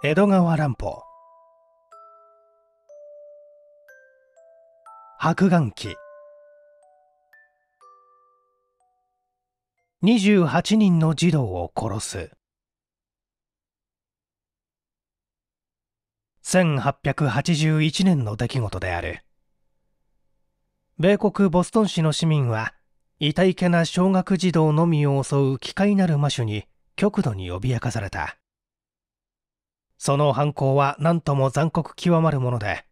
江戸川乱歩白眼期28人の児童を殺す1881年の出来事である米国ボストン市の市民は痛いけな小学児童のみを襲う奇怪なる魔種に極度に脅かされたその犯行は何とも残酷極まるもので、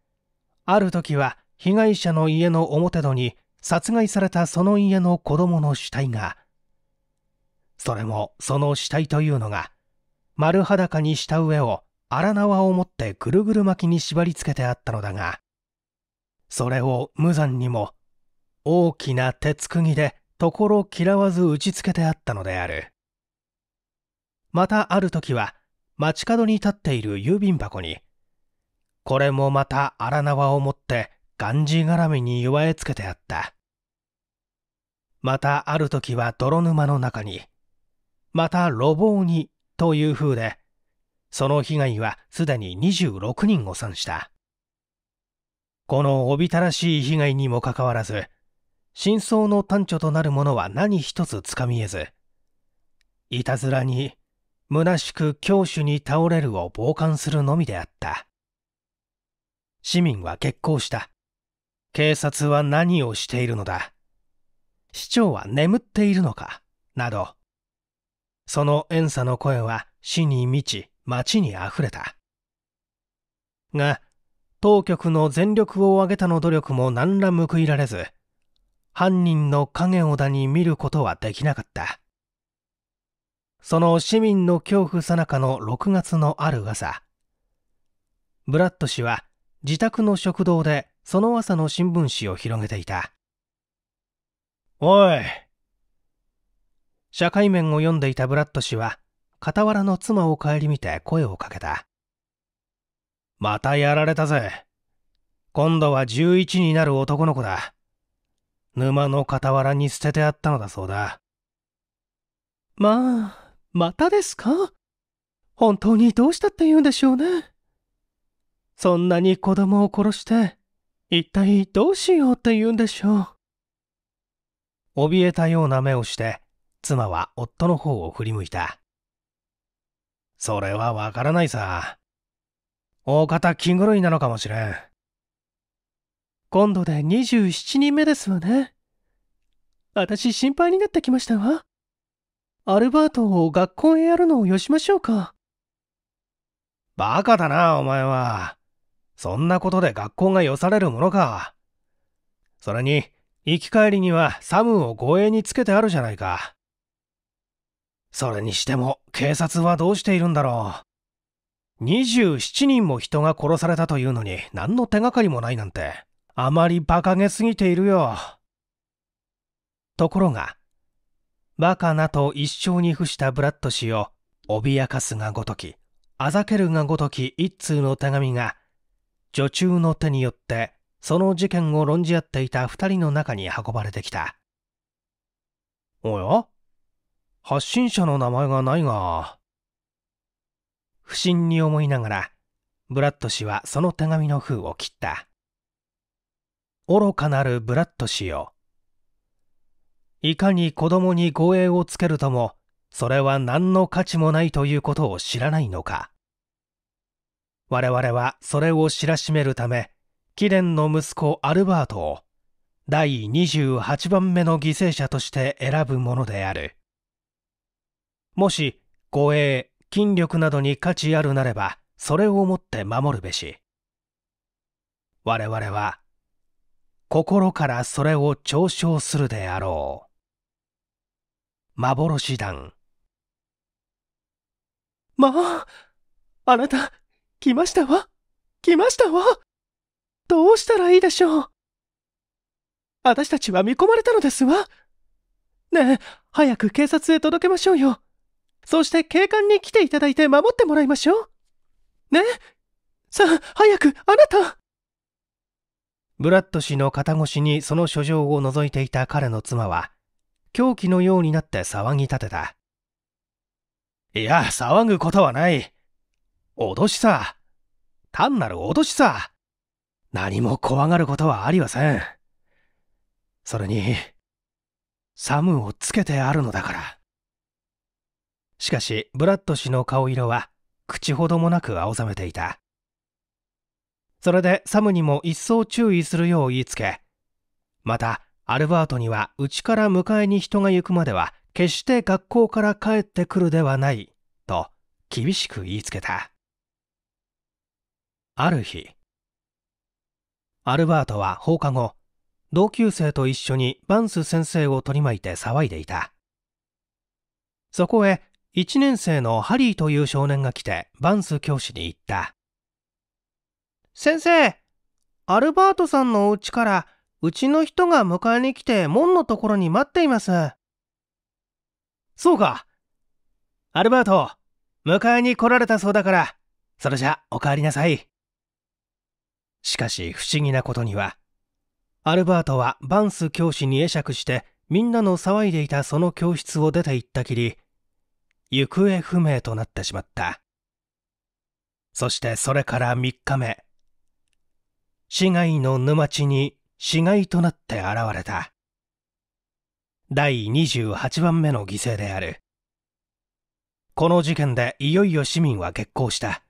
ある時は被害者の家の表戸に殺害されたその家の子供の死体が、それもその死体というのが、丸裸にした上を荒縄を持ってぐるぐる巻きに縛り付けてあったのだが、それを無残にも大きな鉄釘でところ嫌わず打ちつけてあったのである。またある時は街角に立っている郵便箱に、これもまた荒縄を持ってがんじがらみに祝えつけてあった。またある時は泥沼の中に、また路傍にという風で、その被害はすでに26人を算した。このおびただしい被害にもかかわらず、真相の端緒となるものは何一つつかみえず、いたずらに虚しく教主に倒れるを傍観するのみであった。市民は決行した。警察は何をしているのだ。市長は眠っているのか。など。その怨嗟の声は死に満ち、街に溢れた。が、当局の全力を挙げたの努力も何ら報いられず、犯人の影をだに見ることはできなかった。その市民の恐怖さなかの6月のある朝ブラッド氏は自宅の食堂でその朝の新聞紙を広げていたおい社会面を読んでいたブラッド氏は傍らの妻を顧みて声をかけたまたやられたぜ今度は11になる男の子だ沼の傍らに捨ててあったのだそうだまあまたですか本当にどうしたって言うんでしょうね。そんなに子供を殺して、一体どうしようって言うんでしょう。怯えたような目をして、妻は夫の方を振り向いた。それはわからないさ。大方気狂いなのかもしれん。今度で27人目ですわね。私心配になってきましたわ。アルバートを学校へやるのをよしましょうか。バカだな、お前は。そんなことで学校がよされるものか。それに、行き帰りにはサムを護衛につけてあるじゃないか。それにしても、警察はどうしているんだろう。27人も人が殺されたというのに何の手がかりもないなんて、あまり馬鹿げすぎているよ。ところが、バカなと一生に付したブラッド氏を脅かすがごとき、あざけるがごとき一通の手紙が、女中の手によってその事件を論じ合っていた二人の中に運ばれてきた。おや発信者の名前がないが。不審に思いながら、ブラッド氏はその手紙の封を切った。愚かなるブラッド氏よ。いかに子供に護衛をつけるとも、それは何の価値もないということを知らないのか。我々はそれを知らしめるため、貴殿の息子アルバートを第28番目の犠牲者として選ぶものである。もし、護衛、筋力などに価値あるなれば、それをもって守るべし。我々は、心からそれを嘲笑するであろう。幻弾まああなた来ましたわ来ましたわどうしたらいいでしょう私たちは見込まれたのですわねえ早く警察へ届けましょうよそして警官に来ていただいて守ってもらいましょうねさあ早くあなたブラッド氏の肩越しにその書状を覗いていた彼の妻は狂気のようになって騒ぎ立てた。いや、騒ぐことはない。脅しさ。単なる脅しさ。何も怖がることはありません。それに、サムをつけてあるのだから。しかし、ブラッド氏の顔色は、口ほどもなく青ざめていた。それでサムにも一層注意するよう言いつけ、またアルバートにはうちから迎えに人が行くまでは決して学校から帰ってくるではないと厳しく言いつけたある日アルバートは放課後同級生と一緒にバンス先生を取り巻いて騒いでいたそこへ1年生のハリーという少年が来てバンス教師に言った先生アルバートさんのお家からうちの人が迎えに来て門のところに待っています。そうか。アルバート、迎えに来られたそうだから、それじゃお帰りなさい。しかし不思議なことには、アルバートはバンス教師に会釈してみんなの騒いでいたその教室を出て行ったきり、行方不明となってしまった。そしてそれから3日目、市街の沼地に死骸となって現れた第28番目の犠牲であるこの事件でいよいよ市民は決行した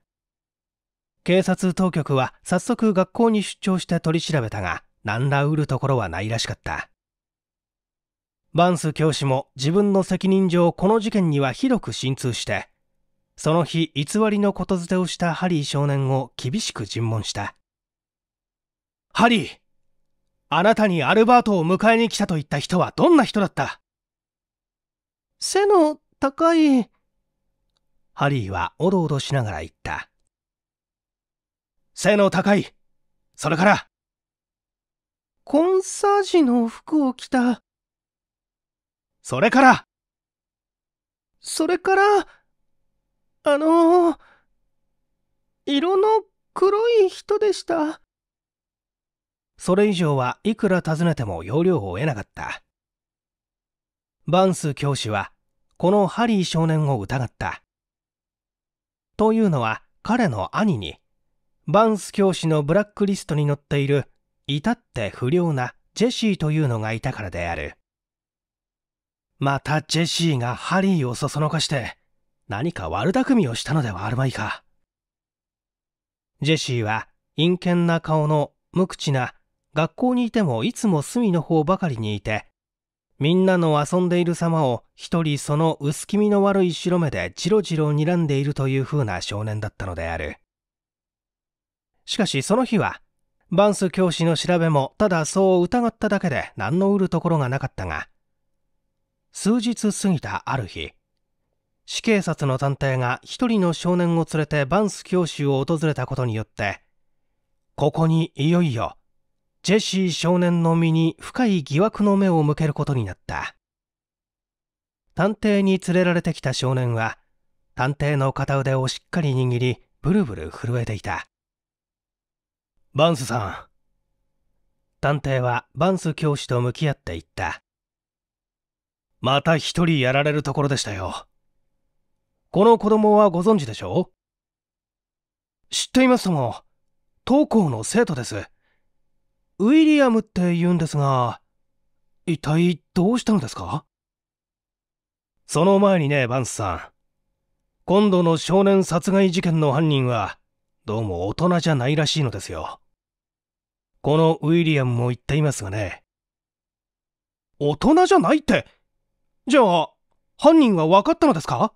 警察当局は早速学校に出張して取り調べたが何ら得るところはないらしかったバンス教師も自分の責任上この事件にはひどく心痛してその日偽りのことづてをしたハリー少年を厳しく尋問したハリーあなたにアルバートを迎えに来たと言った人はどんな人だった背の高い。ハリーはおどおどしながら言った。背の高い。それから。コンサージの服を着た。それから。それから、あのー、色の黒い人でした。それ以上はいくら尋ねても要領を得なかったバンス教師はこのハリー少年を疑ったというのは彼の兄にバンス教師のブラックリストに載っている至って不良なジェシーというのがいたからであるまたジェシーがハリーをそそのかして何か悪巧みをしたのではあるまいかジェシーは陰険な顔の無口な学校にいてもいつも隅の方ばかりにいて、みんなの遊んでいる様を一人その薄気味の悪い白目でじろじろ睨んでいるという風な少年だったのである。しかしその日は、バンス教師の調べもただそう疑っただけで何の売るところがなかったが、数日過ぎたある日、死警察の探偵が一人の少年を連れてバンス教師を訪れたことによって、ここにいよいよジェシー少年の身に深い疑惑の目を向けることになった探偵に連れられてきた少年は探偵の片腕をしっかり握りブルブル震えていたバンスさん探偵はバンス教師と向き合っていったまた一人やられるところでしたよこの子供はご存知でしょう知っていますとも東校の生徒ですウィリアムって言うんですが、一体どうしたのですかその前にね、バンスさん。今度の少年殺害事件の犯人は、どうも大人じゃないらしいのですよ。このウィリアムも言っていますがね。大人じゃないってじゃあ、犯人は分かったのですか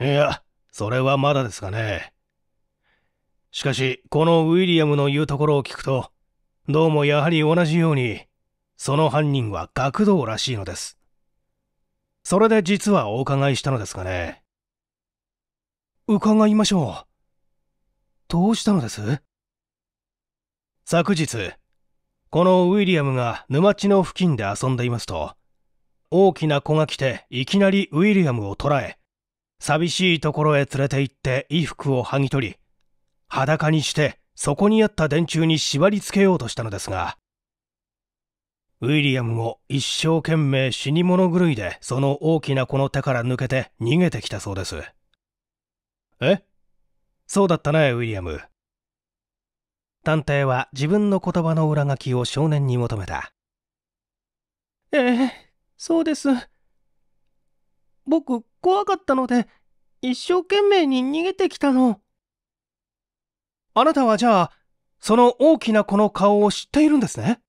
いや、それはまだですがね。しかし、このウィリアムの言うところを聞くと、どうもやはり同じように、その犯人は学童らしいのです。それで実はお伺いしたのですがね。伺いましょう。どうしたのです昨日、このウィリアムが沼地の付近で遊んでいますと、大きな子が来ていきなりウィリアムを捕らえ、寂しいところへ連れて行って衣服を剥ぎ取り、裸にしてそこにあった電柱に縛り付けようとしたのですが、ウィリアムも一生懸命死に物狂いでその大きな子の手から抜けて逃げてきたそうです。えそうだったね、ウィリアム。探偵は自分の言葉の裏書きを少年に求めた。ええ、そうです。僕、怖かったので、一生懸命に逃げてきたの。あなたはじゃあ、その大きな子の顔を知っているんですね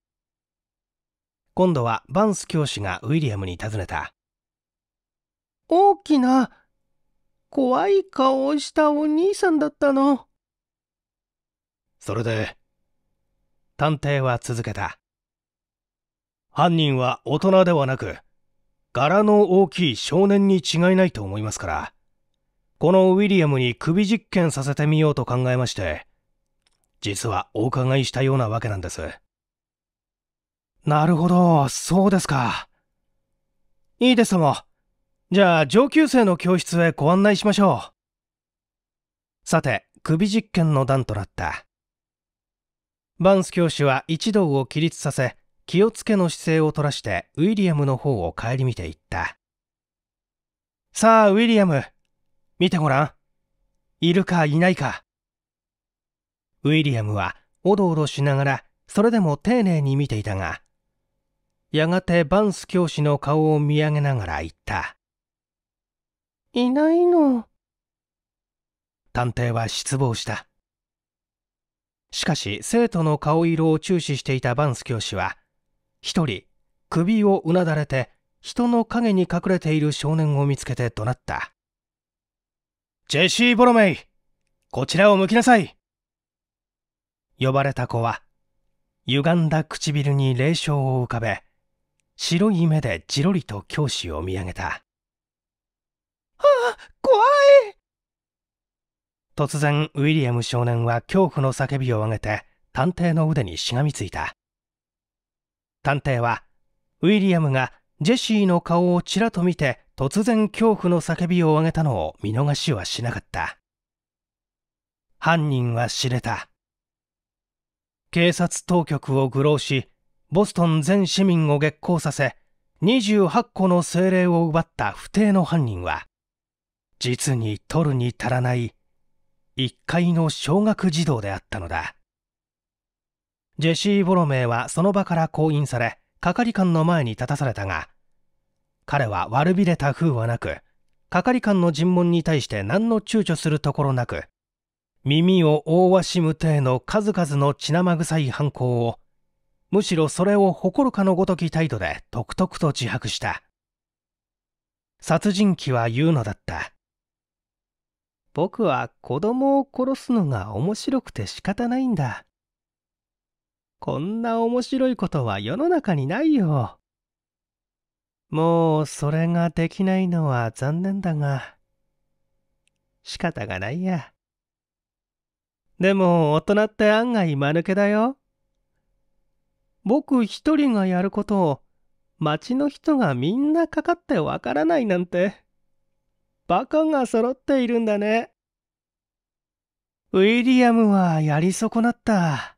今度はバンス教師がウィリアムに尋ねた。大きな、怖い顔をしたお兄さんだったの。それで、探偵は続けた。犯人は大人ではなく、柄の大きい少年に違いないと思いますから、このウィリアムに首実験させてみようと考えまして、実はお伺いしたようなわけなんですなるほどそうですかいいですともじゃあ上級生の教室へご案内しましょうさて首実験の段となったバンス教師は一同を起立させ気をつけの姿勢を取らしてウィリアムの方を顧みていったさあウィリアム見てごらんいるかいないかウィリアムはおどおどしながらそれでも丁寧に見ていたがやがてバンス教師の顔を見上げながら言ったいないの探偵は失望したしかし生徒の顔色を注視していたバンス教師は一人首をうなだれて人の影に隠れている少年を見つけて怒鳴ったジェシー・ボロメイこちらを向きなさい呼ばれた子は、歪んだ唇に霊障を浮かべ、白い目でじろりと教師を見上げた。ああ、怖い突然、ウィリアム少年は恐怖の叫びを上げて、探偵の腕にしがみついた。探偵は、ウィリアムがジェシーの顔をちらと見て、突然恐怖の叫びを上げたのを見逃しはしなかった。犯人は知れた。警察当局を愚弄しボストン全市民を激高させ28個の精霊を奪った不定の犯人は実に取るに足らない1階の小学児童であったのだジェシー・ボロメイはその場から降院され係官の前に立たされたが彼は悪びれた風はなく係官の尋問に対して何の躊躇するところなく耳を覆わしむ体の数々の血生臭い犯行をむしろそれを誇るかのごとき態度でとくとくと自白した殺人鬼は言うのだった僕は子供を殺すのが面白くて仕方ないんだこんな面白いことは世の中にないよもうそれができないのは残念だが仕方がないや。でも大人って案外間抜けだよ。僕一人がやることを町の人がみんなかかってわからないなんてバカが揃っているんだね。ウィリアムはやり損なった。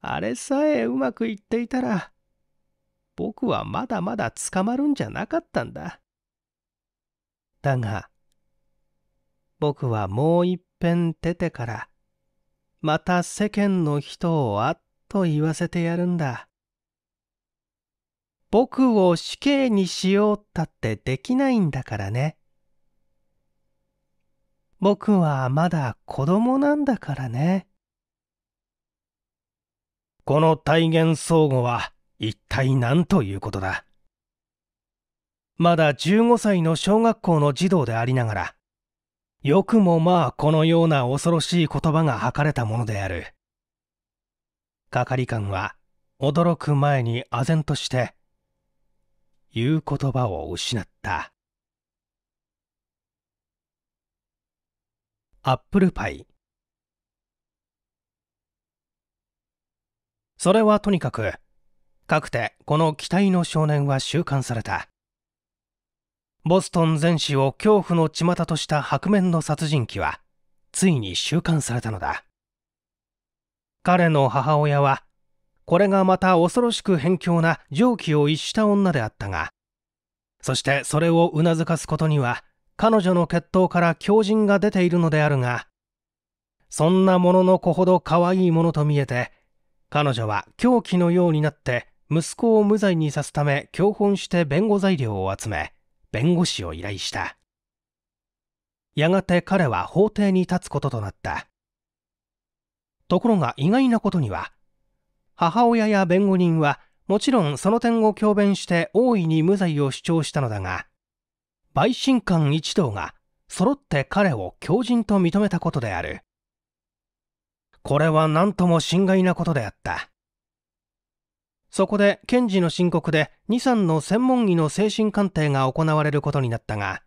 あれさえうまくいっていたら僕はまだまだ捕まるんじゃなかったんだ。だが僕はもう一ぺん出てから、また世間の人をあっと言わせてやるんだ。僕を死刑にしようったってできないんだからね。僕はまだ子供なんだからね。この体現相互は一体何ということだまだ15歳の小学校の児童でありながら、よくもまあこのような恐ろしい言葉が吐かれたものである。係官は驚く前に唖然として、言う言葉を失った。アップルパイ。それはとにかく、かくてこの期待の少年は収監された。ボストン全市を恐怖の巷とした白面の殺人鬼はついに収監されたのだ彼の母親はこれがまた恐ろしく偏境な常軌を逸した女であったがそしてそれをうなずかすことには彼女の血統から狂人が出ているのであるがそんなものの子ほど可愛いものと見えて彼女は狂気のようになって息子を無罪にさすため教本して弁護材料を集め弁護士を依頼したやがて彼は法廷に立つこととなったところが意外なことには母親や弁護人はもちろんその点を強弁して大いに無罪を主張したのだが陪審官一同が揃って彼を強人と認めたことであるこれは何とも心外なことであったそこで検事の申告で2、3の専門医の精神鑑定が行われることになったが、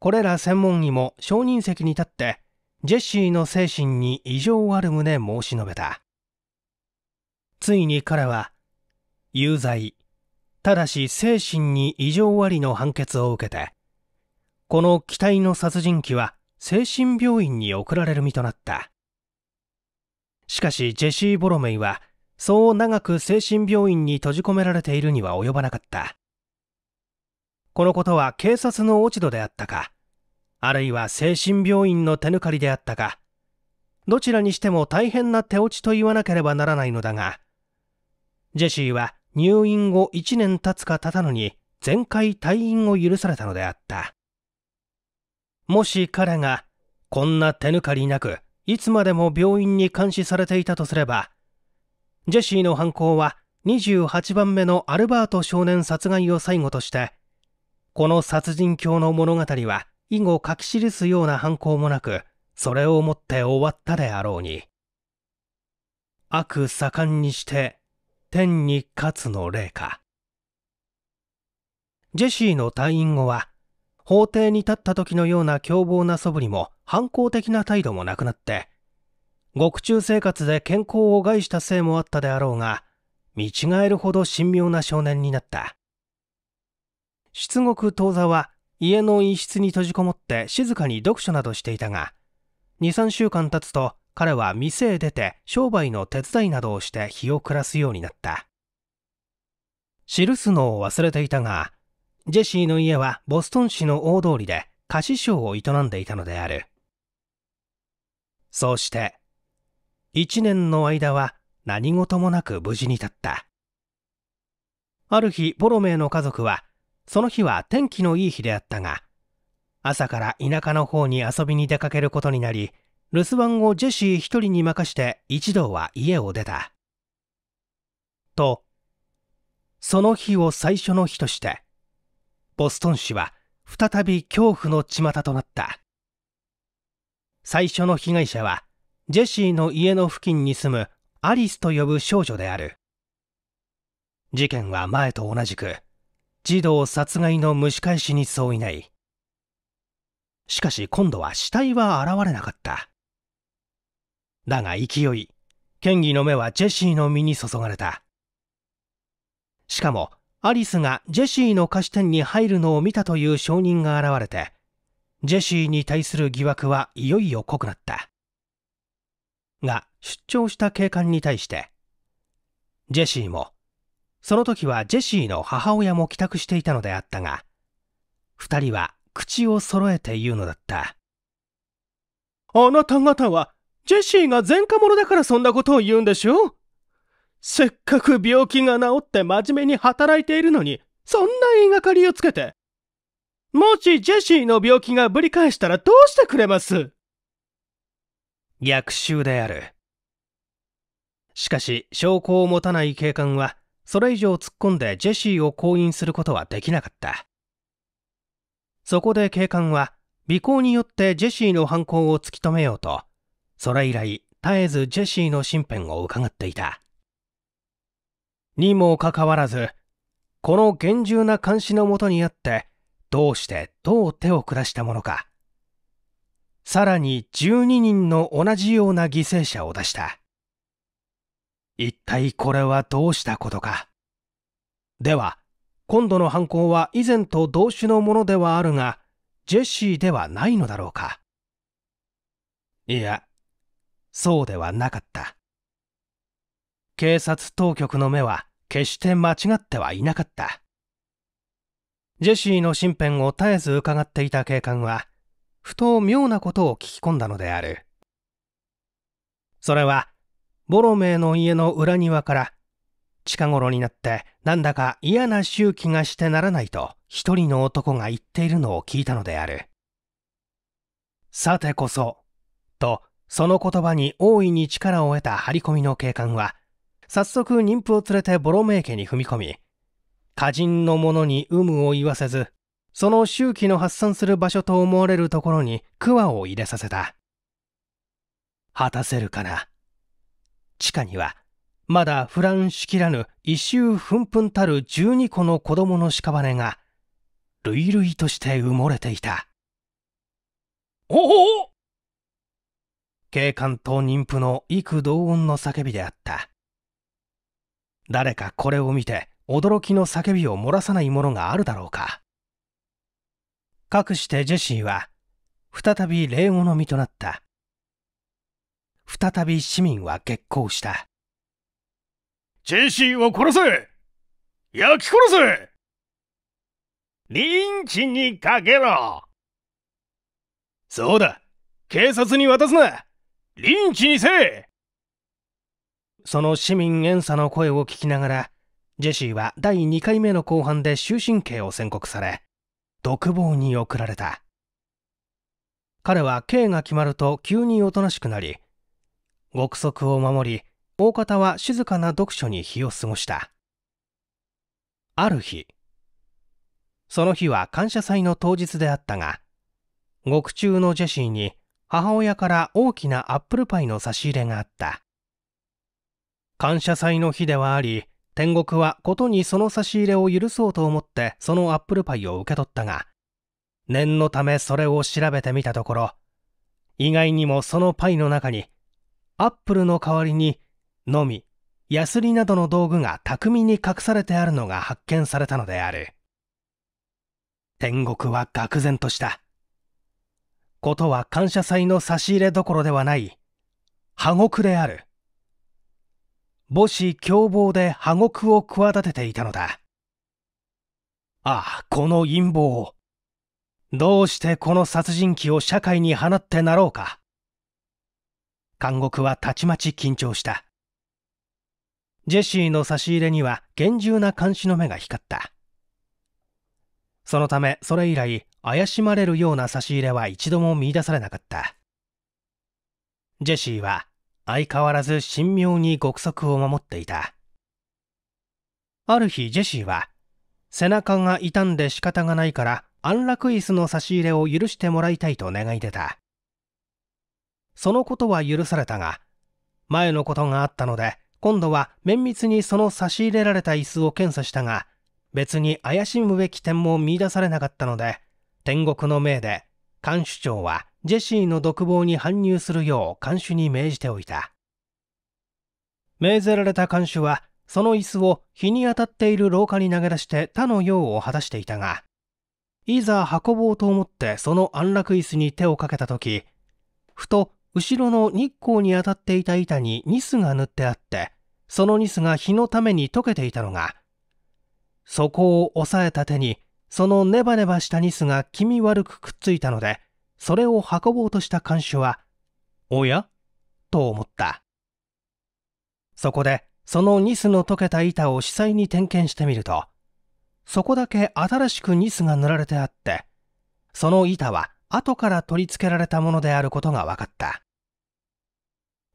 これら専門医も証人席に立って、ジェシーの精神に異常ある旨申し述べた。ついに彼は、有罪、ただし精神に異常ありの判決を受けて、この機体の殺人鬼は精神病院に送られる身となった。しかしジェシー・ボロメイはそう長く精神病院に閉じ込められているには及ばなかった。このことは警察の落ち度であったか、あるいは精神病院の手抜かりであったか、どちらにしても大変な手落ちと言わなければならないのだが、ジェシーは入院後1年経つか経たのに全開退院を許されたのであった。もし彼がこんな手抜かりなくいつまでも病院に監視されていたとすれば、ジェシーの犯行は28番目のアルバート少年殺害を最後として、この殺人狂の物語は以後書き記すような犯行もなく、それをもって終わったであろうに。悪盛んにして、天に勝つの霊か。ジェシーの退院後は、法廷に立った時のような凶暴な素振りも反抗的な態度もなくなって、獄中生活で健康を害したせいもあったであろうが、見違えるほど神妙な少年になった。出獄当座は家の一室に閉じこもって静かに読書などしていたが、2、3週間経つと彼は店へ出て商売の手伝いなどをして日を暮らすようになった。記すのを忘れていたが、ジェシーの家はボストン市の大通りで菓子商を営んでいたのである。そうして一年の間は何事もなく無事に立った。ある日、ボロメイの家族は、その日は天気のいい日であったが、朝から田舎の方に遊びに出かけることになり、留守番をジェシー一人に任して一同は家を出た。と、その日を最初の日として、ボストン市は再び恐怖の巷となった。最初の被害者はジェシーの家の付近に住むアリスと呼ぶ少女である事件は前と同じく児童殺害の蒸し返しに相違ないしかし今度は死体は現れなかっただが勢い県議の目はジェシーの身に注がれたしかもアリスがジェシーの菓子店に入るのを見たという証人が現れてジェシーに対する疑惑はいよいよ濃くなったが出張した警官に対して、ジェシーも、その時はジェシーの母親も帰宅していたのであったが、二人は口を揃えて言うのだった。あなた方は、ジェシーが前科者だからそんなことを言うんでしょせっかく病気が治って真面目に働いているのに、そんな言いがかりをつけて。もしジェシーの病気がぶり返したらどうしてくれます逆襲であるしかし証拠を持たない警官はそれ以上突っ込んでジェシーを降印することはできなかったそこで警官は尾行によってジェシーの犯行を突き止めようとそれ以来絶えずジェシーの身辺を伺っていたにもかかわらずこの厳重な監視のもとにあってどうしてどう手を下したものかさらに12人の同じような犠牲者を出した。一体これはどうしたことか。では、今度の犯行は以前と同種のものではあるが、ジェシーではないのだろうか。いや、そうではなかった。警察当局の目は決して間違ってはいなかった。ジェシーの身辺を絶えず伺っていた警官は、ふと妙なことを聞き込んだのであるそれはボロメイの家の裏庭から近頃になってなんだか嫌な周期がしてならないと一人の男が言っているのを聞いたのであるさてこそとその言葉に大いに力を得た張り込みの警官は早速妊婦を連れてボロメイ家に踏み込み歌人の者に有無を言わせずその周期の発散する場所と思われるところに桑を入れさせた。果たせるかな地下には、まだ不乱しきらぬ異臭ふんたる12個の子供の屍が、類々として埋もれていた。おお警官と妊婦の幾同音の叫びであった。誰かこれを見て驚きの叫びを漏らさないものがあるだろうか。かくしてジェシーは再び霊語の身となった再び市民は激高したジェシーを殺せ焼き殺せリンチにかけろそうだ警察に渡すなリンチにせその市民遠佐の声を聞きながらジェシーは第2回目の公判で終身刑を宣告され独房に送られた彼は刑が決まると急におとなしくなり獄則を守り大方は静かな読書に日を過ごしたある日その日は感謝祭の当日であったが獄中のジェシーに母親から大きなアップルパイの差し入れがあった感謝祭の日ではあり天国はことにその差し入れを許そうと思ってそのアップルパイを受け取ったが念のためそれを調べてみたところ意外にもそのパイの中にアップルの代わりにのみヤスリなどの道具が巧みに隠されてあるのが発見されたのである天国は愕然としたことは感謝祭の差し入れどころではない破獄である母子凶暴で破獄を企てていたのだああこの陰謀どうしてこの殺人鬼を社会に放ってなろうか監獄はたちまち緊張したジェシーの差し入れには厳重な監視の目が光ったそのためそれ以来怪しまれるような差し入れは一度も見出されなかったジェシーは相変わらず神妙に極速を守っていたある日ジェシーは背中が傷んで仕方がないから安楽椅子の差し入れを許してもらいたいと願い出たそのことは許されたが前のことがあったので今度は綿密にその差し入れられた椅子を検査したが別に怪しむべき点も見出されなかったので天国の命で看守長はジェシーの独房に搬入するよう看守に命じておいた命ぜられた看守はその椅子を日に当たっている廊下に投げ出して他の用を果たしていたがいざ運ぼうと思ってその安楽椅子に手をかけた時ふと後ろの日光に当たっていた板にニスが塗ってあってそのニスが日のために溶けていたのがそこを押さえた手にそのネバネバしたニスが気味悪くくっついたのでそれを運ぼうとした看守は、おやと思った。そこで、そのニスの溶けた板を司祭に点検してみると、そこだけ新しくニスが塗られてあって、その板は後から取り付けられたものであることが分かった。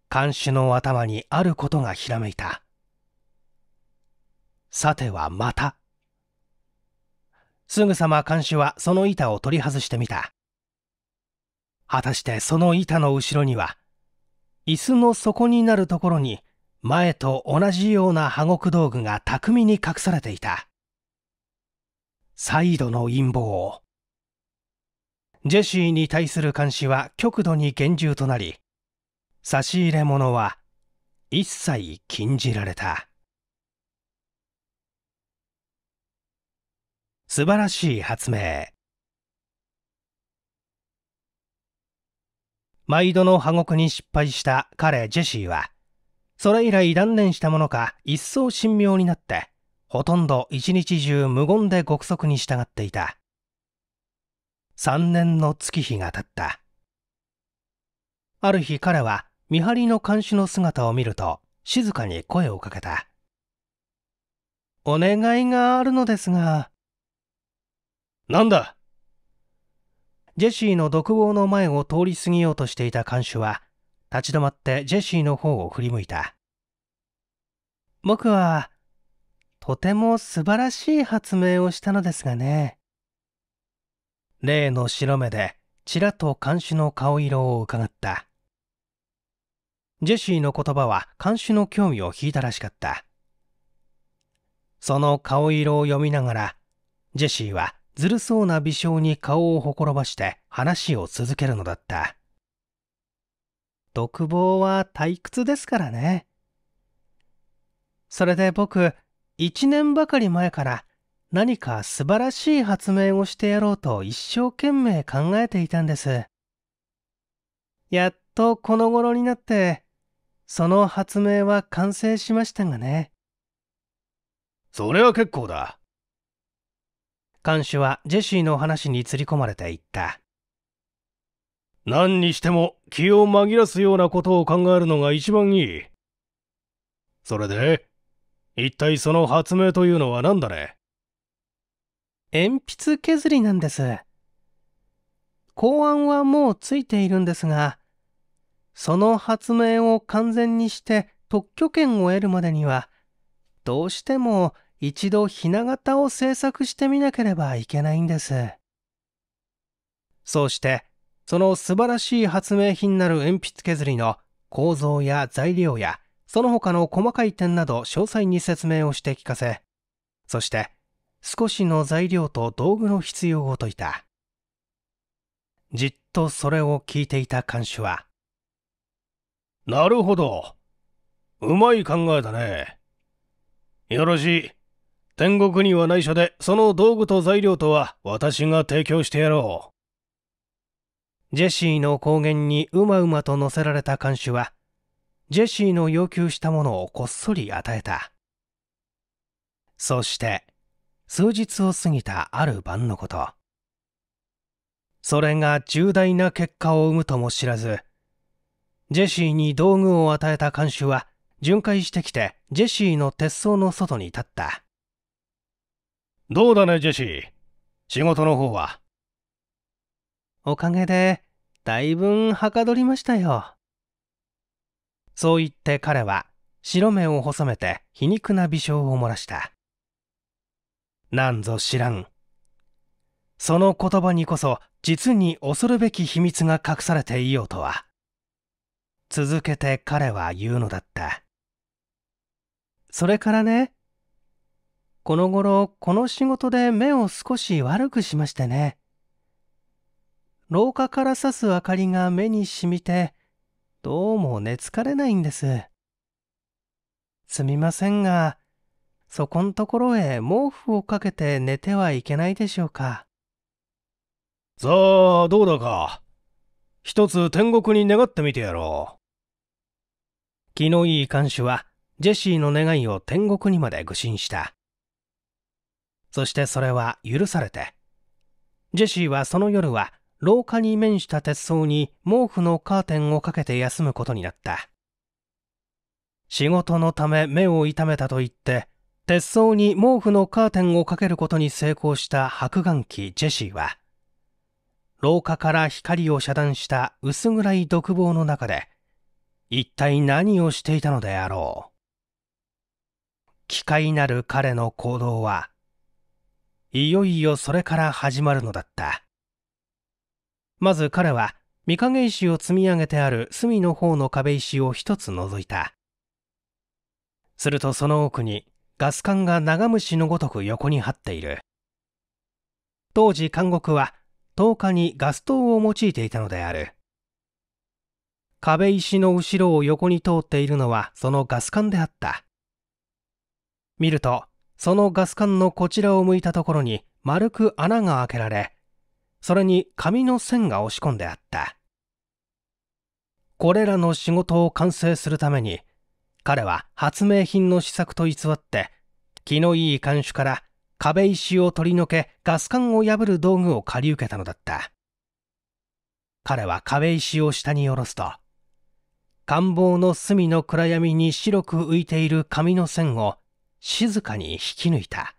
看守の頭にあることがひらめいた。さてはまた。すぐさま看守はその板を取り外してみた。果たしてその板の後ろには椅子の底になるところに前と同じような破獄道具が巧みに隠されていた再度の陰謀ジェシーに対する監視は極度に厳重となり差し入れ物は一切禁じられた素晴らしい発明毎度の破獄に失敗した彼ジェシーは、それ以来断念したものか一層神妙になって、ほとんど一日中無言で獄則に従っていた。三年の月日が経った。ある日彼は見張りの看守の姿を見ると静かに声をかけた。お願いがあるのですが。なんだジェシーの独房の前を通り過ぎようとしていた看守は、立ち止まってジェシーの方を振り向いた。僕は、とても素晴らしい発明をしたのですがね。例の白目で、ちらっと看守の顔色を伺った。ジェシーの言葉は看守の興味を引いたらしかった。その顔色を読みながら、ジェシーはずるそうな微笑に顔をほころばして話を続けるのだった独房は退屈ですからねそれで僕1年ばかり前から何か素晴らしい発明をしてやろうと一生懸命考えていたんですやっとこの頃になってその発明は完成しましたがねそれは結構だ看守はジェシーの話につり込まれていった。何にしても気を紛らすようなことを考えるのが一番いい。それで、一体その発明というのは何だね鉛筆削りなんです。公安はもうついているんですが、その発明を完全にして特許権を得るまでには、どうしても一度ひな型を制作してみなければいけないんです。そうして、その素晴らしい発明品なる鉛筆削りの構造や材料や、その他の細かい点など詳細に説明をして聞かせ、そして、少しの材料と道具の必要を説いた。じっとそれを聞いていた看守は、なるほど。うまい考えだね。よろしい。天国には内緒で、その道具と材料とは私が提供してやろう。ジェシーの高原にうまうまと乗せられた看守は、ジェシーの要求したものをこっそり与えた。そして、数日を過ぎたある晩のこと。それが重大な結果を生むとも知らず、ジェシーに道具を与えた看守は、巡回してきてジェシーの鉄層の外に立った。どうだね、ジェシー。仕事の方は。おかげで、だいぶんはかどりましたよ。そう言って彼は、白目を細めて皮肉な微笑を漏らした。なんぞ知らん。その言葉にこそ、実に恐るべき秘密が隠されていようとは。続けて彼は言うのだった。それからね、この頃、この仕事で目を少し悪くしましてね。廊下から差す明かりが目に染みて、どうも寝つかれないんです。すみませんが、そこんところへ毛布をかけて寝てはいけないでしょうか。さあ、どうだか。一つ天国に願ってみてやろう。気のいい看守は、ジェシーの願いを天国にまで愚信した。そしてそれは許されて。ジェシーはその夜は廊下に面した鉄層に毛布のカーテンをかけて休むことになった。仕事のため目を痛めたと言って、鉄層に毛布のカーテンをかけることに成功した白眼鬼ジェシーは、廊下から光を遮断した薄暗い独房の中で、一体何をしていたのであろう。機械なる彼の行動は、いよいよそれから始まるのだったまず彼は御影石を積み上げてある隅の方の壁石を一つ覗いたするとその奥にガス管が長虫のごとく横に張っている当時監獄は10日にガス灯を用いていたのである壁石の後ろを横に通っているのはそのガス管であった見るとそのガス管のこちらを向いたところに丸く穴が開けられ、それに紙の線が押し込んであった。これらの仕事を完成するために、彼は発明品の試作と偽って、気のいい看守から壁石を取り除けガス管を破る道具を借り受けたのだった。彼は壁石を下に下ろすと、官房の隅の暗闇に白く浮いている紙の線を静かに引き抜いた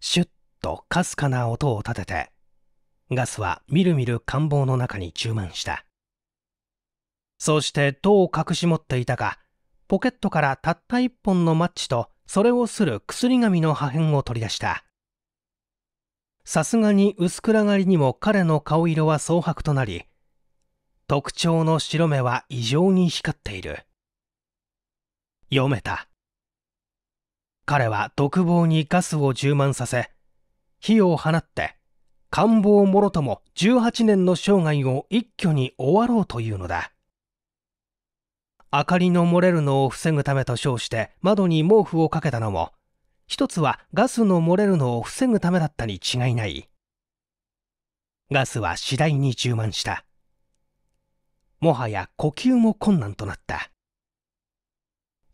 シュッとかすかな音を立ててガスはみるみる官房の中に充満したそしてどう隠し持っていたかポケットからたった一本のマッチとそれをする薬紙の破片を取り出したさすがに薄暗がりにも彼の顔色は蒼白となり特徴の白目は異常に光っている読めた彼は独房にガスを充満させ、火を放って、官房もろとも18年の生涯を一挙に終わろうというのだ。明かりの漏れるのを防ぐためと称して窓に毛布をかけたのも、一つはガスの漏れるのを防ぐためだったに違いない。ガスは次第に充満した。もはや呼吸も困難となった。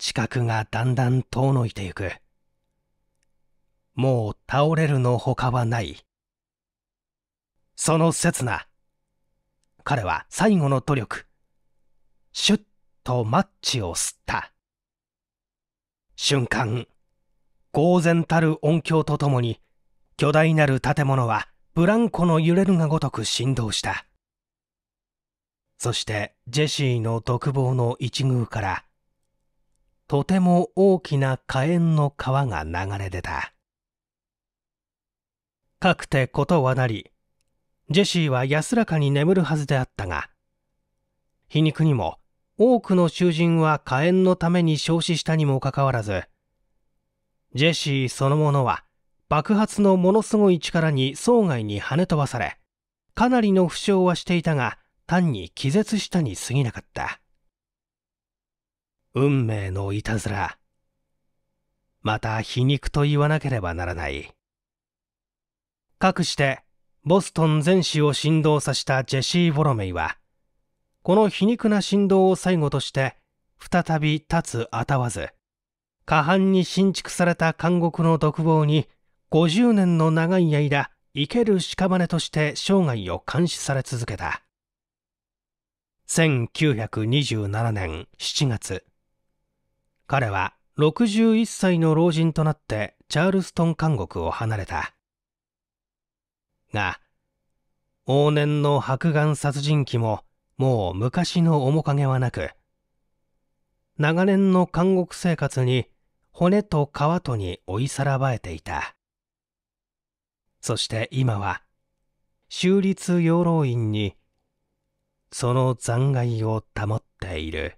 知覚がだんだん遠のいてゆく。もう倒れるのほかはない。その刹那、彼は最後の努力、シュッとマッチを吸った。瞬間、呆然たる音響とともに、巨大なる建物はブランコの揺れるがごとく振動した。そしてジェシーの独房の一宮からとても大きな火炎の川が流れ出た。かくてことはなり、ジェシーは安らかに眠るはずであったが、皮肉にも多くの囚人は火炎のために焼死したにもかかわらず、ジェシーそのものは爆発のものすごい力に層外に跳ね飛ばされ、かなりの負傷はしていたが、単に気絶したに過ぎなかった。運命のいたずら。また皮肉と言わなければならない。かくして、ボストン全市を振動させたジェシー・ボロメイは、この皮肉な振動を最後として、再び立つあたわず、下半に新築された監獄の独房に、50年の長い間、生ける屍として生涯を監視され続けた。1927年7月、彼は61歳の老人となってチャールストン監獄を離れた。が、往年の白眼殺人鬼ももう昔の面影はなく、長年の監獄生活に骨と皮とに追いさらばえていた。そして今は、州立養老院に、その残骸を保っている。